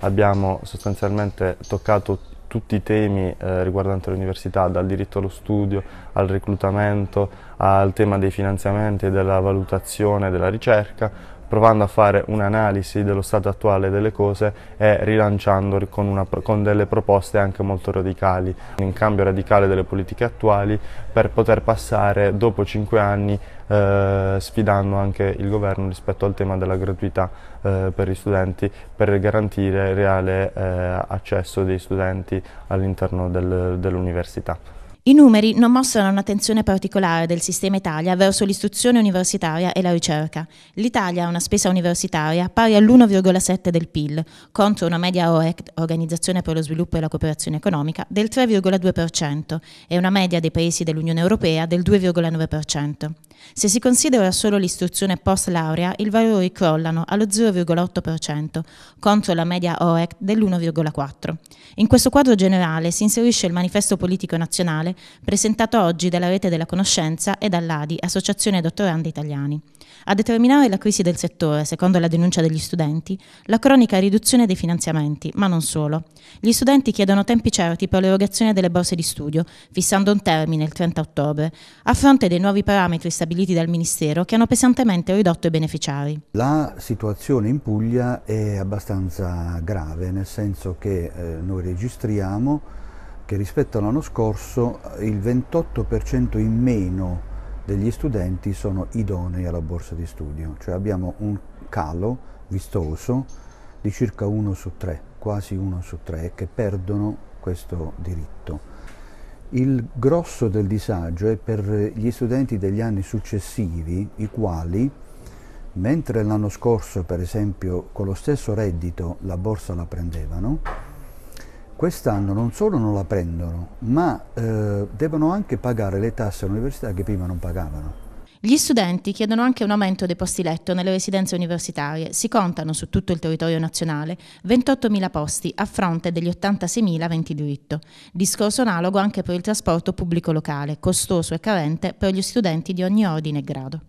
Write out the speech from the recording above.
abbiamo sostanzialmente toccato tutti i temi eh, riguardanti l'università, dal diritto allo studio, al reclutamento, al tema dei finanziamenti e della valutazione della ricerca, provando a fare un'analisi dello stato attuale delle cose e rilanciando con, una, con, delle proposte anche molto radicali, un cambio radicale delle politiche attuali per poter passare dopo cinque anni eh, sfidando anche il governo rispetto al tema della gratuità eh, per gli studenti per garantire reale eh, accesso dei studenti all'interno del, dell'università. I numeri non mostrano un'attenzione particolare del sistema Italia verso l'istruzione universitaria e la ricerca. L'Italia ha una spesa universitaria pari all'1,7 del PIL, contro una media OEC, Organizzazione per lo sviluppo e la cooperazione economica, del 3,2% e una media dei paesi dell'Unione Europea del 2,9%. Se si considera solo l'istruzione post laurea, i valori crollano allo 0,8%, contro la media OEC dell'1,4%. In questo quadro generale si inserisce il manifesto politico nazionale presentato oggi dalla Rete della Conoscenza e dall'ADI, Associazione Dottorandi Italiani. A determinare la crisi del settore, secondo la denuncia degli studenti, la cronica riduzione dei finanziamenti, ma non solo. Gli studenti chiedono tempi certi per l'erogazione delle borse di studio, fissando un termine, il 30 ottobre, a fronte dei nuovi parametri stabiliti stabiliti dal Ministero che hanno pesantemente ridotto i beneficiari. La situazione in Puglia è abbastanza grave, nel senso che eh, noi registriamo che rispetto all'anno scorso eh, il 28% in meno degli studenti sono idonei alla borsa di studio, cioè abbiamo un calo vistoso di circa uno su tre, quasi uno su tre, che perdono questo diritto. Il grosso del disagio è per gli studenti degli anni successivi, i quali, mentre l'anno scorso per esempio con lo stesso reddito la borsa la prendevano, quest'anno non solo non la prendono, ma eh, devono anche pagare le tasse all'università che prima non pagavano. Gli studenti chiedono anche un aumento dei posti letto nelle residenze universitarie. Si contano su tutto il territorio nazionale 28.000 posti a fronte degli 86.000 aventi diritto. Discorso analogo anche per il trasporto pubblico locale, costoso e carente per gli studenti di ogni ordine e grado.